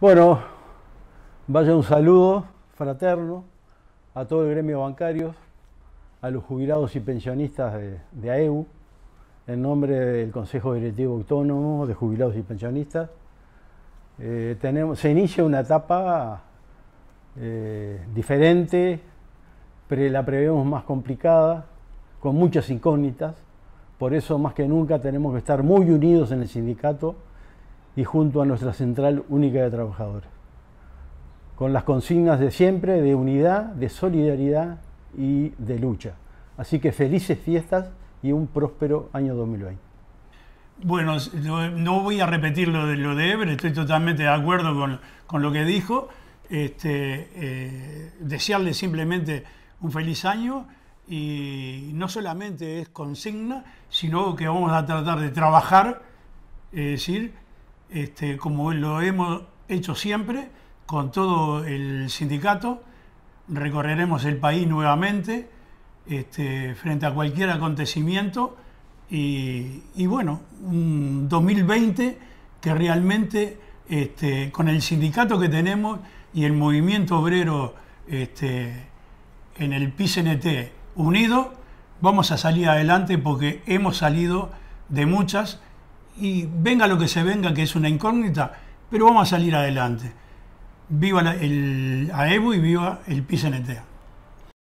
Bueno, vaya un saludo fraterno a todo el gremio bancario, a los jubilados y pensionistas de, AEU, en nombre del Consejo Directivo Autónomo de Jubilados y Pensionistas. Eh, se inicia una etapa eh, diferente, pero la prevemos más complicada, con muchas incógnitas. Por eso, más que nunca, tenemos que estar muy unidos en el sindicato y junto a nuestra central única de trabajadores, con las consignas de siempre de unidad, de solidaridad y de lucha. Así que felices fiestas y un próspero año 2020. Bueno, no voy a repetir lo de, lo de estoy totalmente de acuerdo con, lo que dijo. Este, eh, desearle simplemente un feliz año y no solamente es consigna, sino que vamos a tratar de trabajar, es decir, este, como lo hemos hecho siempre, con todo el sindicato, recorreremos el país nuevamente este, frente a cualquier acontecimiento y, bueno, un 2020 que realmente este, con el sindicato que tenemos y el movimiento obrero en el PCNT unido, vamos a salir adelante porque hemos salido de muchas y venga lo que se venga, que es una incógnita, pero vamos a salir adelante. Viva el AEBU y viva el Pisanetea.